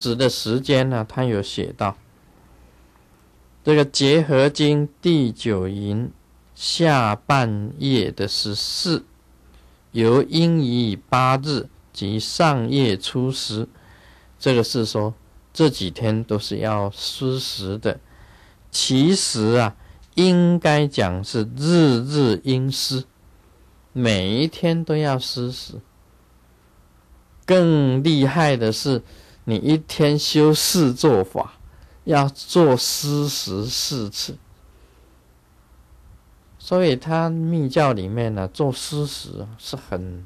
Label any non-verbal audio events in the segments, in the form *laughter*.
指的时间呢？他有写到这个结合金第九营下半夜的十四，由阴以八日及上夜初十，这个是说这几天都是要失时的。其实啊，应该讲是日日阴施，每一天都要失时。更厉害的是。你一天修四做法，要做施十四次，所以他密教里面呢，做施食是很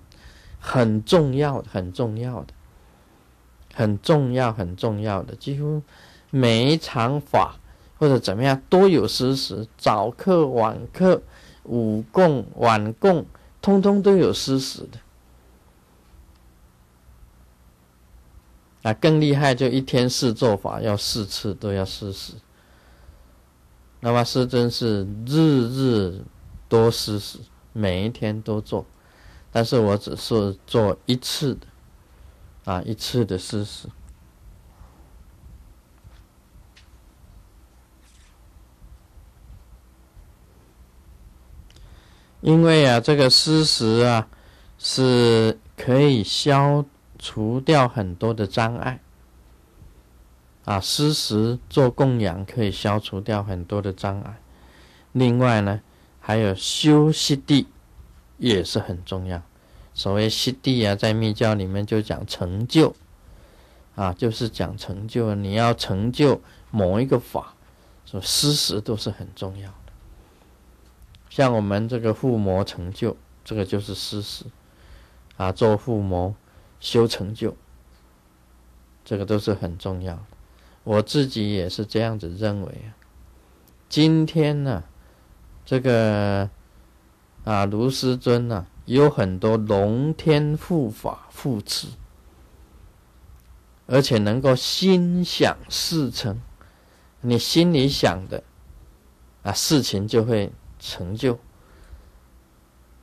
很重要、很重要的，很重要、很重要的，几乎每一场法或者怎么样都有施食，早课、晚课、午供、晚供，通通都有施食的。啊，更厉害就一天四做法，要四次都要施食。那么师尊是日日多施食，每一天都做，但是我只是做一次的，啊，一次的施食。因为啊，这个施食啊，是可以消。除掉很多的障碍，啊，施食做供养可以消除掉很多的障碍。另外呢，还有休息地也是很重要。所谓息地啊，在密教里面就讲成就，啊，就是讲成就你要成就某一个法，所施食都是很重要的。像我们这个附魔成就，这个就是施食，啊，做附魔。修成就，这个都是很重要的。我自己也是这样子认为啊。今天呢，这个啊，卢师尊呢，有很多龙天护法护持，而且能够心想事成，你心里想的啊事情就会成就。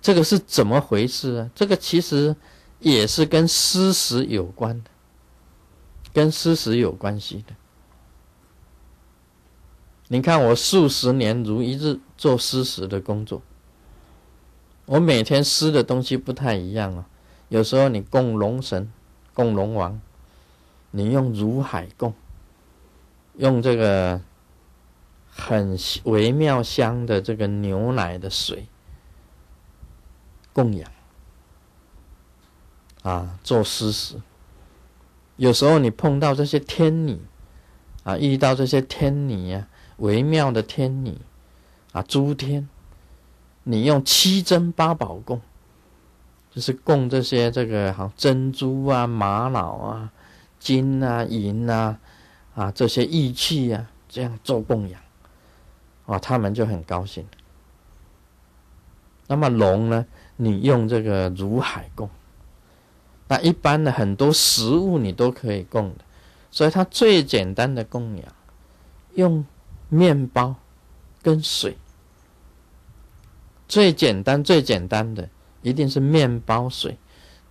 这个是怎么回事啊？这个其实。也是跟施食有关的，跟施食有关系的。你看我数十年如一日做施食的工作，我每天施的东西不太一样啊。有时候你供龙神、供龙王，你用如海供，用这个很微妙香的这个牛奶的水供养。啊，做施食。有时候你碰到这些天女，啊，遇到这些天女呀，微妙的天女，啊，诸天，你用七珍八宝供，就是供这些这个好珍珠啊、玛瑙啊、金啊、银啊，啊，这些玉器啊，这样做供养，啊，他们就很高兴。那么龙呢，你用这个如海供。那一般的很多食物你都可以供的，所以它最简单的供养，用面包跟水，最简单最简单的一定是面包水。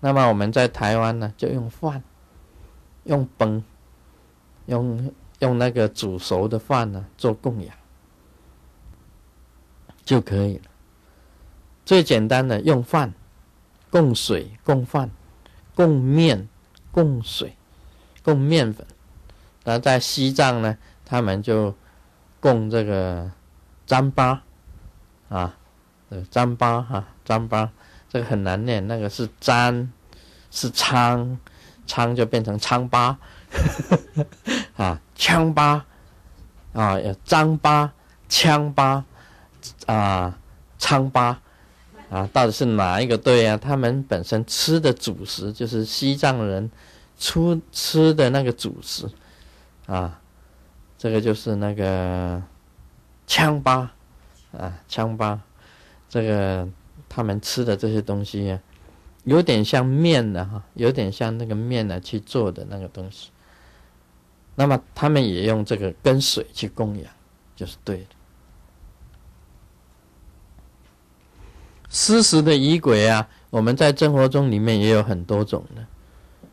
那么我们在台湾呢，就用饭，用崩，用用那个煮熟的饭呢做供养就可以了。最简单的用饭，供水，供饭。供面、供水、供面粉，那在西藏呢？他们就供这个糌粑啊，糌粑哈，糌粑这个很难念，那个是糌，是仓，仓就变成仓巴 *laughs* 啊，枪巴啊，有糌巴、枪巴啊、仓巴。啊，到底是哪一个对啊？他们本身吃的主食就是西藏人出吃的那个主食，啊，这个就是那个羌巴，啊，羌巴，这个他们吃的这些东西，有点像面呢哈，有点像那个面呢去做的那个东西。那么他们也用这个跟水去供养，就是对的。湿食的仪轨啊，我们在生活中里面也有很多种的，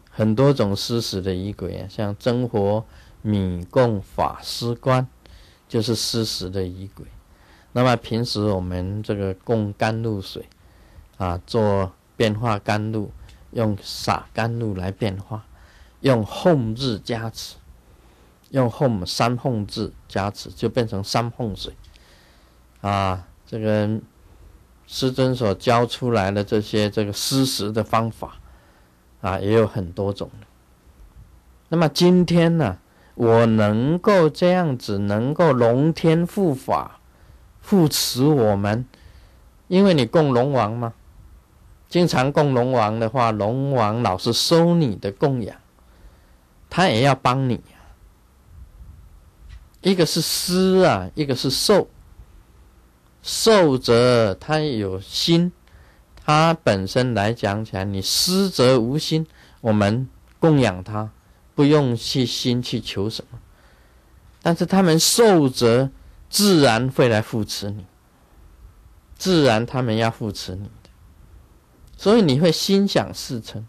很多种湿食的仪轨啊，像真火米供法师观，就是湿食的仪轨。那么平时我们这个供甘露水，啊，做变化甘露，用洒甘露来变化，用吽日加持，用吽三吽字加持就变成三吽水，啊，这个。师尊所教出来的这些这个施食的方法啊，也有很多种。那么今天呢，我能够这样子，能够龙天护法护持我们，因为你供龙王嘛，经常供龙王的话，龙王老是收你的供养，他也要帮你。一个是施啊，一个是受。受者他有心，他本身来讲起来，你施则无心，我们供养他，不用去心去求什么。但是他们受者自然会来扶持你，自然他们要扶持你的，所以你会心想事成。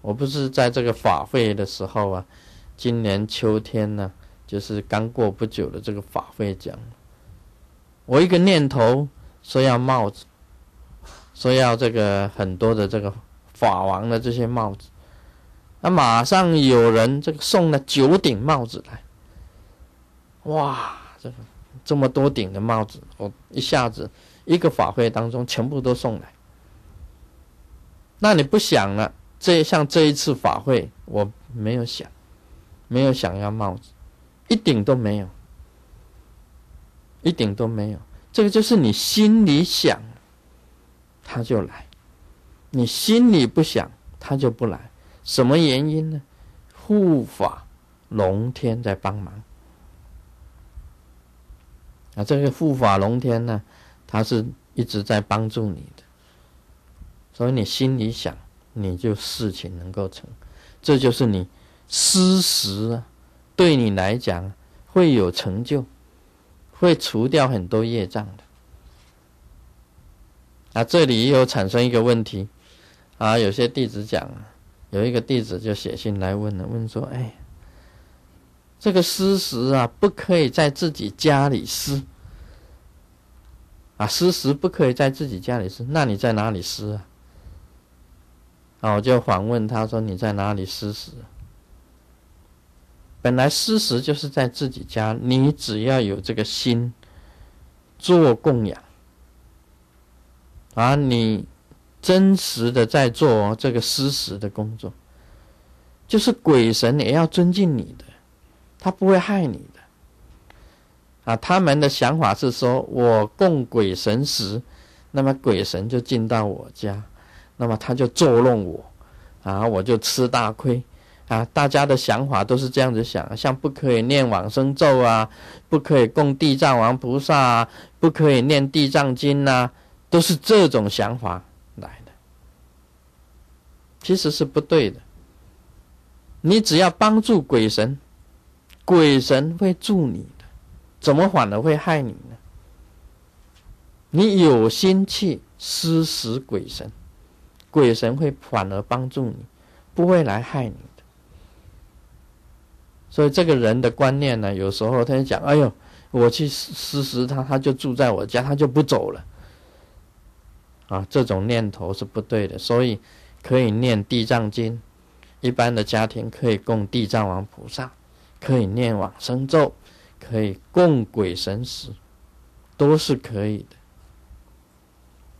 我不是在这个法会的时候啊，今年秋天呢，就是刚过不久的这个法会讲。我一个念头说要帽子，说要这个很多的这个法王的这些帽子，那马上有人这个送了九顶帽子来，哇，这个这么多顶的帽子，我一下子一个法会当中全部都送来，那你不想了？这像这一次法会，我没有想，没有想要帽子，一顶都没有。一点都没有，这个就是你心里想，他就来；你心里不想，他就不来。什么原因呢？护法龙天在帮忙啊！这个护法龙天呢，他是一直在帮助你的，所以你心里想，你就事情能够成。这就是你事实对你来讲会有成就。会除掉很多业障的，啊，这里也有产生一个问题，啊，有些弟子讲有一个弟子就写信来问了，问说，哎，这个施食啊，不可以在自己家里施，啊，施食不可以在自己家里施，那你在哪里施啊？啊，我就反问他说，你在哪里施食？本来施食就是在自己家，你只要有这个心做供养啊，你真实的在做这个施食的工作，就是鬼神也要尊敬你的，他不会害你的啊。他们的想法是说，我供鬼神食，那么鬼神就进到我家，那么他就作弄我啊，我就吃大亏。啊，大家的想法都是这样子想，像不可以念往生咒啊，不可以供地藏王菩萨，啊，不可以念地藏经呐，都是这种想法来的。其实是不对的。你只要帮助鬼神，鬼神会助你的，怎么反而会害你呢？你有心去施食鬼神，鬼神会反而帮助你，不会来害你。所以这个人的观念呢，有时候他就讲：“哎呦，我去施食他，他就住在我家，他就不走了。”啊，这种念头是不对的。所以可以念《地藏经》，一般的家庭可以供地藏王菩萨，可以念往生咒，可以供鬼神使，都是可以的。